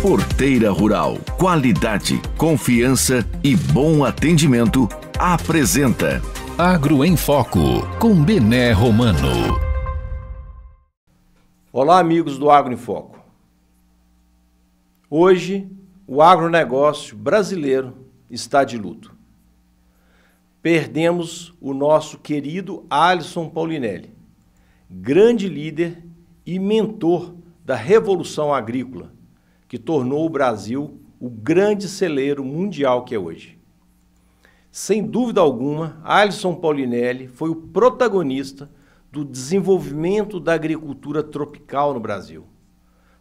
Porteira Rural, qualidade, confiança e bom atendimento apresenta Agro em Foco com Bené Romano. Olá, amigos do Agro em Foco. Hoje, o agronegócio brasileiro está de luto. Perdemos o nosso querido Alisson Paulinelli, grande líder e mentor da Revolução Agrícola, que tornou o Brasil o grande celeiro mundial que é hoje. Sem dúvida alguma, Alisson Paulinelli foi o protagonista do desenvolvimento da agricultura tropical no Brasil.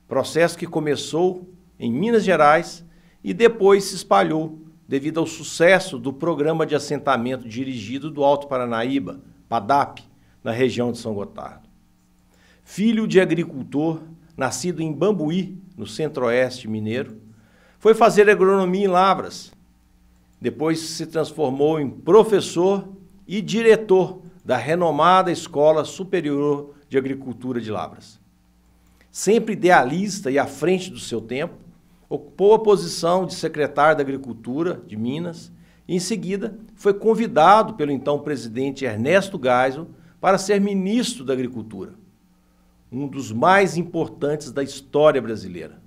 Processo que começou em Minas Gerais e depois se espalhou devido ao sucesso do Programa de Assentamento Dirigido do Alto Paranaíba, PADAP, na região de São Gotardo. Filho de agricultor, nascido em Bambuí, no centro-oeste mineiro. Foi fazer agronomia em Lavras. Depois se transformou em professor e diretor da renomada Escola Superior de Agricultura de Lavras. Sempre idealista e à frente do seu tempo, ocupou a posição de secretário da Agricultura de Minas e, em seguida, foi convidado pelo então presidente Ernesto Geisel para ser ministro da Agricultura um dos mais importantes da história brasileira.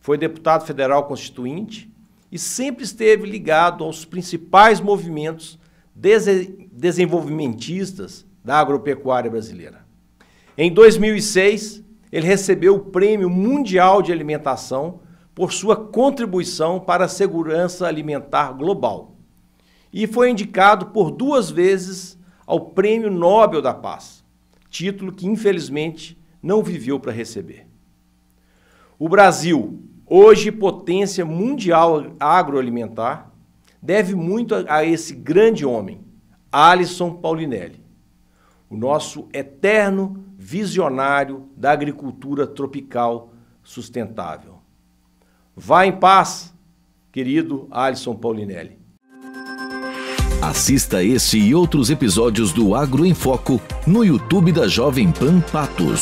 Foi deputado federal constituinte e sempre esteve ligado aos principais movimentos desenvolvimentistas da agropecuária brasileira. Em 2006, ele recebeu o Prêmio Mundial de Alimentação por sua contribuição para a segurança alimentar global e foi indicado por duas vezes ao Prêmio Nobel da Paz título que infelizmente não viveu para receber. O Brasil, hoje potência mundial agroalimentar, deve muito a, a esse grande homem, Alisson Paulinelli, o nosso eterno visionário da agricultura tropical sustentável. Vá em paz, querido Alisson Paulinelli. Assista este e outros episódios do Agro em Foco no YouTube da Jovem Pan Patos.